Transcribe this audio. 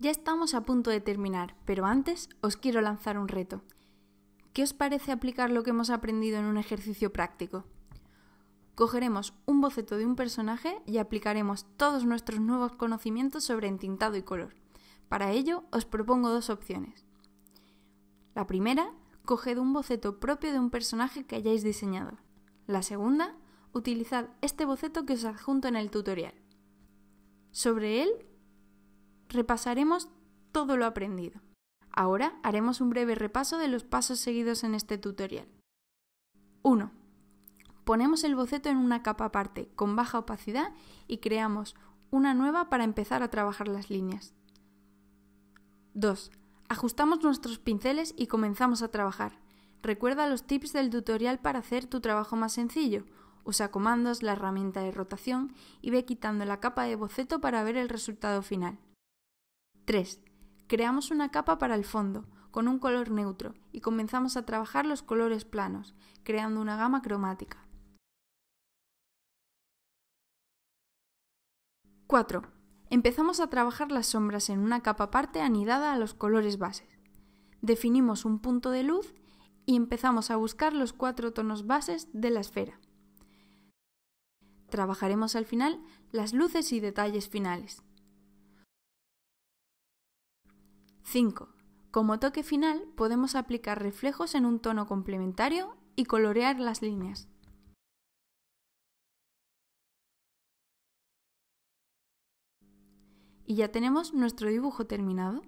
Ya estamos a punto de terminar, pero antes os quiero lanzar un reto. ¿Qué os parece aplicar lo que hemos aprendido en un ejercicio práctico? Cogeremos un boceto de un personaje y aplicaremos todos nuestros nuevos conocimientos sobre entintado y color. Para ello os propongo dos opciones. La primera, coged un boceto propio de un personaje que hayáis diseñado. La segunda, utilizad este boceto que os adjunto en el tutorial. Sobre él repasaremos todo lo aprendido. Ahora haremos un breve repaso de los pasos seguidos en este tutorial. 1. Ponemos el boceto en una capa aparte con baja opacidad y creamos una nueva para empezar a trabajar las líneas. 2. Ajustamos nuestros pinceles y comenzamos a trabajar. Recuerda los tips del tutorial para hacer tu trabajo más sencillo. Usa comandos, la herramienta de rotación y ve quitando la capa de boceto para ver el resultado final. 3. Creamos una capa para el fondo, con un color neutro, y comenzamos a trabajar los colores planos, creando una gama cromática. 4. Empezamos a trabajar las sombras en una capa aparte anidada a los colores bases. Definimos un punto de luz y empezamos a buscar los cuatro tonos bases de la esfera. Trabajaremos al final las luces y detalles finales. 5. Como toque final podemos aplicar reflejos en un tono complementario y colorear las líneas. Y ya tenemos nuestro dibujo terminado.